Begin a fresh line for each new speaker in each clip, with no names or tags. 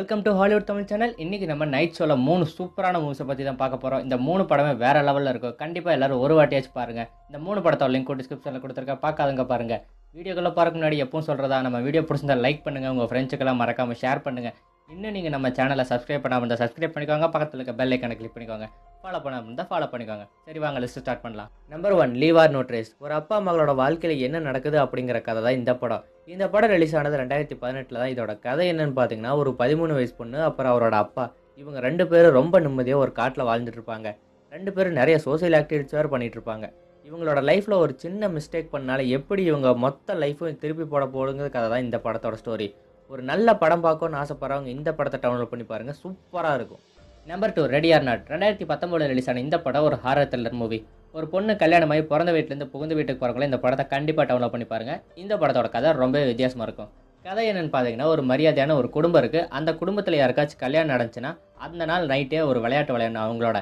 welcome to Hollywood Tamil channel இன்றைக்கி நம்ம night ஷோவில் மூணு சூப்பரான மூவிஸை பற்றி தான் பார்க்க போகிறோம் இந்த மூணு படமே வேறு லெவலில் இருக்கும் கண்டிப்பாக எல்லோரும் ஒரு வாட்டியாச்சும் பாருங்கள் இந்த மூணு படத்தோட லிங்க் டிஸ்கிரிப்ஷனில் கொடுத்துருக்கேன் பார்க்காதங்க பாருங்கள் வீடியோக்குள்ளே பார்க்க முன்னாடி எப்பவும் சொல்கிறதா நம்ம வீடியோ பிடிச்சிருந்தா லைக் பண்ணுங்கள் உங்கள் ஃப்ரெண்ட்ஸுக்கெல்லாம் மறக்காமல் ஷேர் பண்ணுங்கள் இன்னும் நீங்கள் நம்ம சேனலை சப்ஸ்கிரைப் பண்ணாமல் இருந்தால் சப்ஸ்கிரைப் பண்ணிக்கோங்க பக்கத்தில் இருக்க பெல் ஐக்கனை கிளிக் பண்ணிக்கோங்க ஃபாலோ பண்ணாமல் இருந்தால் ஃபாலோ பண்ணிக்கோங்க சரி வாங்க லிஸ்ட் ஸ்டார்ட் பண்ணலாம் நம்பர் ஒன் லீவார் நோட்ரேஸ் ஒரு அப்பா மகளோட வாழ்க்கையில் என்ன நடக்குது அப்படிங்கிற கதை தான் இந்த படம் இந்த படம் ரிலீஸ் ஆனது ரெண்டாயிரத்தி பதினெட்டில் தான் இதோட கதை என்னன்னு பார்த்தீங்கன்னா ஒரு பதிமூணு வயசு பொண்ணு அப்புறம் அவரோட அப்பா இவங்க ரெண்டு பேரும் ரொம்ப நிம்மதியாக ஒரு காட்டில் வாழ்ந்துட்டு இருப்பாங்க ரெண்டு பேரும் நிறைய சோசியல் ஆக்டிவிட்டிஸ் வேறு பண்ணிகிட்ருப்பாங்க இருப்பாங்க இவங்களோட லைஃப்பில் ஒரு சின்ன மிஸ்டேக் பண்ணால எப்படி இவங்க மொத்த லைஃப்பும் திருப்பி போட போடுங்கிற கதை தான் இந்த படத்தோட ஸ்டோரி ஒரு நல்ல படம் பார்க்கணுன்னு ஆசைப்படுறவங்க இந்த படத்தை டவுன்லோட் பண்ணி பாருங்கள் சூப்பராக இருக்கும் நம்பர் டூ ரெடியார் நாட் ரெண்டாயிரத்தி பத்தொம்போது ரிலீஸான இந்த படம் ஒரு ஹாரர் த்ரில்லர் மூவி ஒரு பொண்ணு கல்யாணமாகி பிறந்த வீட்டிலேருந்து புகுந்த வீட்டுக்கு போகிறவங்கள இந்த படத்தை கண்டிப்பாக டவுன்லோட் பண்ணி பாருங்கள் இந்த படத்தோட கதை ரொம்பவே வித்தியாசமாக இருக்கும் கதை என்னென்னு பார்த்தீங்கன்னா ஒரு மரியாதையான ஒரு குடும்பம் இருக்குது அந்த குடும்பத்தில் யாருக்காச்சும் கல்யாணம் நடந்துச்சுன்னா அந்த நாள் நைட்டே ஒரு விளையாட்டு விளையாடணும் அவங்களோட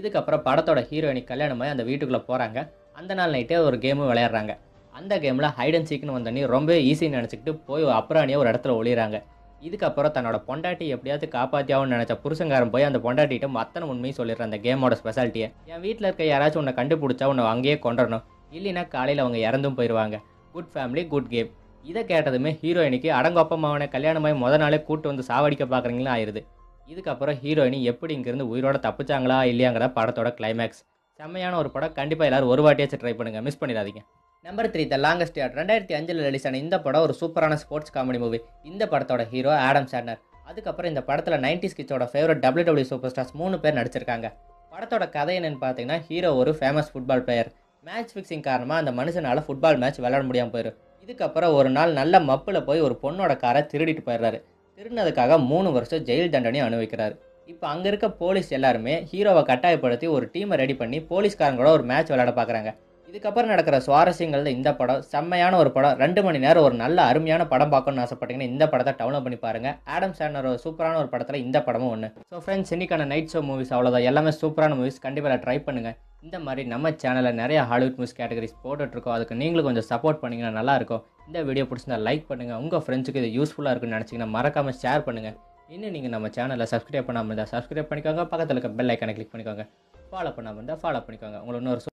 இதுக்கப்புறம் படத்தோட ஹீரோயினி கல்யாணமாக அந்த வீட்டுக்குள்ளே போகிறாங்க அந்த நாள் நைட்டே ஒரு கேமும் விளையாடுறாங்க அந்த கேமில் ஹைட் அண்ட் சீக்னு வந்தோடனே ரொம்ப ஈஸின்னு நினச்சிக்கிட்டு போய் அப்புறானியே ஒரு இடத்துல ஒளிகிறாங்க இதுக்கப்புறம் தன்னோட பொண்டாட்டி எப்படியாவது காப்பாற்றியாவும் நினச்ச புருஷங்காரன் போய் அந்த பொண்டாட்டிகிட்ட மத்தனை உண்மையும் சொல்லிடுற அந்த கேமோட ஸ்பெஷாலிட்டியை என் வீட்டில் இருக்க யாராச்சும் உன்னை கண்டுபிடிச்சா உன்னை அங்கேயே கொண்டுடணும் இல்லைன்னா காலையில் அவங்க இறந்தும் போயிடுவாங்க குட் ஃபேமிலி குட் கேம் இதை கேட்டதுமே ஹீரோயினுக்கு அடங்கொப்பமாவனை கல்யாணமாய் முத நாளே கூட்டு வந்து சாவடிக்க பார்க்குறீங்களா ஆயிடுது இதுக்கப்புறம் ஹீரோயினி எப்படி இங்கேருந்து உயிரோட தப்பிச்சாங்களா இல்லையாங்கிற படத்தோட கிளைமேக்ஸ் செம்மையான ஒரு படம் கண்டிப்பாக எல்லோரும் ஒரு வாட்டியாச்சும் ட்ரை பண்ணுங்கள் மிஸ் பண்ணிடாதீங்க number three the longest yard ரெண்டாயிரத்தி அஞ்சில் ரிலீஸ் ஆன இந்த படம் ஒரு சூப்பரான ஸ்போர்ட்ஸ் காமெடி மூவி இந்த படத்தோட ஹீரோ ஆடம் சாட்னர் அதுக்கப்புறம் இந்த படத்தில் நைன்டி கிட்ஸோட favourite W W super stars மூணு பேர் நடிச்சிருக்காங்க படத்தோட கதை என்னென்னு பார்த்தீங்கன்னா ஹீரோ ஒரு famous football player match fixing காரணமாக அந்த மனுஷனால் ஃபுட்பால் மேட்ச் விளையாட முடியாமல் போயிடும் இதுக்கப்புறம் ஒரு நாள் நல்ல மப்பில் போய் ஒரு பொண்ணோட காரை திருடிட்டு போயிடுறாரு திருடினதுக்காக மூணு வருஷம் ஜெயில் தண்டனையும் அனுபவிக்கிறார் இப்போ அங்கே இருக்க போலீஸ் எல்லாருமே ஹீரோவை கட்டாயப்படுத்தி ஒரு டீமை ரெடி பண்ணி போலீஸ்காரங்களோட ஒரு மேட்ச் விளையாட பார்க்குறாங்க இதுக்கப்புறம் நடக்கிற சுவாரஸ்யங்கள் இந்த படம் செம்மையான ஒரு படம் ரெண்டு மணி நேரம் ஒரு நல்ல அருமையான படம் பார்க்கணும்னு ஆசைப்பட்டீங்கன்னா இந்த படத்தை டவுன்லோட் பண்ணி பாருங்க ஆடம் சேனர் ஒரு சூப்பரான ஒரு படத்தில் இந்த படமும் ஒன்று ஸோ ஃப்ரெண்ட்ஸ் இன்னைக்கான நைட் ஷோ மூவிஸ் அவ்வளோதான் எல்லாமே சூப்பரான மூவிஸ் கண்டிப்பாக ட்ரை பண்ணுங்கள் இந்த மாதிரி நம்ம சேனலில் நிறைய ஹாலிவுட் மூவிஸ் கேட்டகரிஸ் போட்டுட்ருக்கோம் அதுக்கு நீங்களும் கொஞ்சம் சப்போர்ட் பண்ணிங்கன்னா நல்லாயிருக்கும் இந்த வீடியோ பிடிச்சிருந்தா லைக் பண்ணுங்கள் உங்கள் ஃப்ரெண்ட்ஸுக்கு இது யூஸ்ஃபுல்லாக இருக்குன்னு நினச்சிங்கன்னா மறக்காமல் ஷேர் பண்ணுங்கள் இன்னும் நீங்கள் நம்ம சேனலில் சப்ஸ்கிரைப் பண்ணாமல் இருந்தால் சப்ஸ்கிரைப் பண்ணிக்கோங்க பக்கத்தில் இருக்க பெல் ஐக்கனை கிளிக் பண்ணிக்கோங்க ஃபாலோ பண்ணாமல் இருந்தால் ஃபாலோ பண்ணிக்கோங்க உங்களுக்கு இன்னொரு